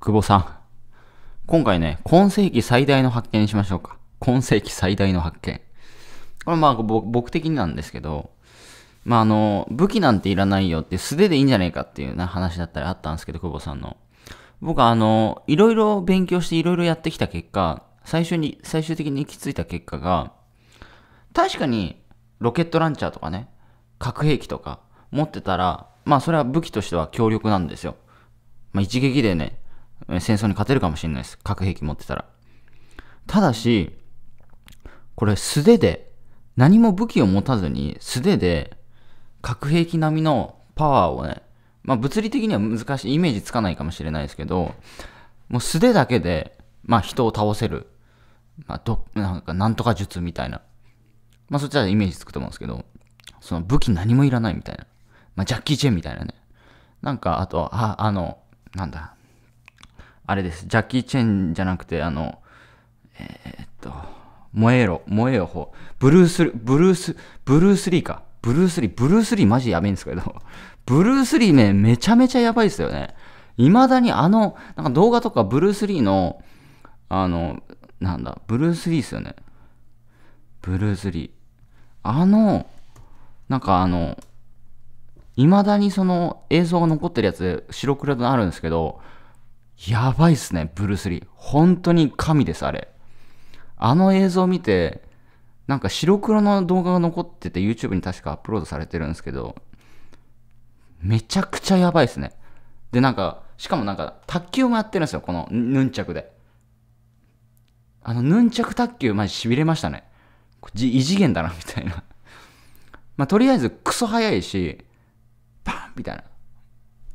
久保さん。今回ね、今世紀最大の発見にしましょうか。今世紀最大の発見。これまあ僕的になんですけど、まああの、武器なんていらないよって素手でいいんじゃないかっていうな話だったりあったんですけど、久保さんの。僕あの、いろいろ勉強していろいろやってきた結果、最初に、最終的に行き着いた結果が、確かにロケットランチャーとかね、核兵器とか持ってたら、まあそれは武器としては強力なんですよ。まあ一撃でね、戦争に勝てるかもしれないです。核兵器持ってたら。ただし、これ素手で、何も武器を持たずに素手で核兵器並みのパワーをね、まあ物理的には難しい、イメージつかないかもしれないですけど、もう素手だけで、まあ人を倒せる、まあど、なんかなんとか術みたいな。まあそっちはイメージつくと思うんですけど、その武器何もいらないみたいな。まあジャッキー・チェンみたいなね。なんか、あと、あ、あの、なんだ、あれです。ジャッキー・チェンじゃなくて、あの、えー、っと、燃えろ、燃えよう。ブルース、ブルース、ブルースリーか。ブルースリー、ブルースリーマジやべえんですけど。ブルースリーね、めちゃめちゃやばいですよね。未だにあの、なんか動画とかブルースリーの、あの、なんだ、ブルースリーですよね。ブルースリー。あの、なんかあの、未だにその映像が残ってるやつで白黒であるんですけど、やばいっすね、ブルース・リー。本当に神です、あれ。あの映像見て、なんか白黒の動画が残ってて YouTube に確かアップロードされてるんですけど、めちゃくちゃやばいっすね。で、なんか、しかもなんか、卓球もやってるんですよ、このヌンチャクで。あの、ヌンチャク卓球、まジ痺れましたね。異次元だな、みたいな。まあ、とりあえず、クソ早いし、パンみたいな。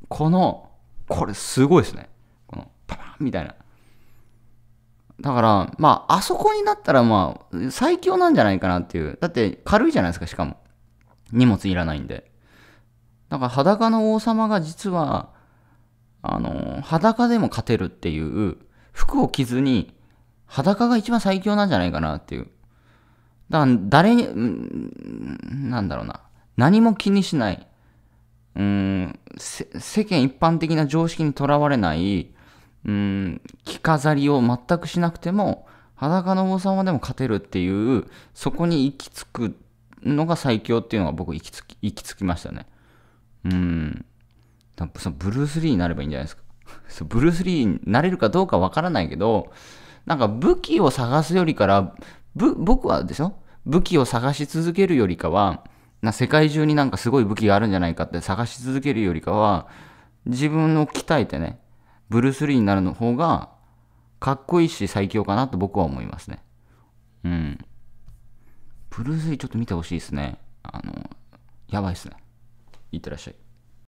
この、これすごいですね。みたいな。だから、まあ、あそこになったら、まあ、最強なんじゃないかなっていう。だって、軽いじゃないですか、しかも。荷物いらないんで。だから、裸の王様が実は、あの、裸でも勝てるっていう、服を着ずに、裸が一番最強なんじゃないかなっていう。だから、誰に、なんだろうな。何も気にしない。うん、世間一般的な常識にとらわれない、うん、着飾りを全くしなくても、裸の王様でも勝てるっていう、そこに行き着くのが最強っていうのが僕行き着き、行き着きましたね。うん。多分そのブルース・リーになればいいんじゃないですか。そうブルース・リーになれるかどうかわからないけど、なんか武器を探すよりから、ぶ、僕はでしょ武器を探し続けるよりかは、な世界中になんかすごい武器があるんじゃないかって探し続けるよりかは、自分を鍛えてね、ブルース・リーになるの方がかっこいいし最強かなと僕は思いますね。うん。ブルース・リーちょっと見てほしいですね。あの、やばいっすね。いってらっしゃい。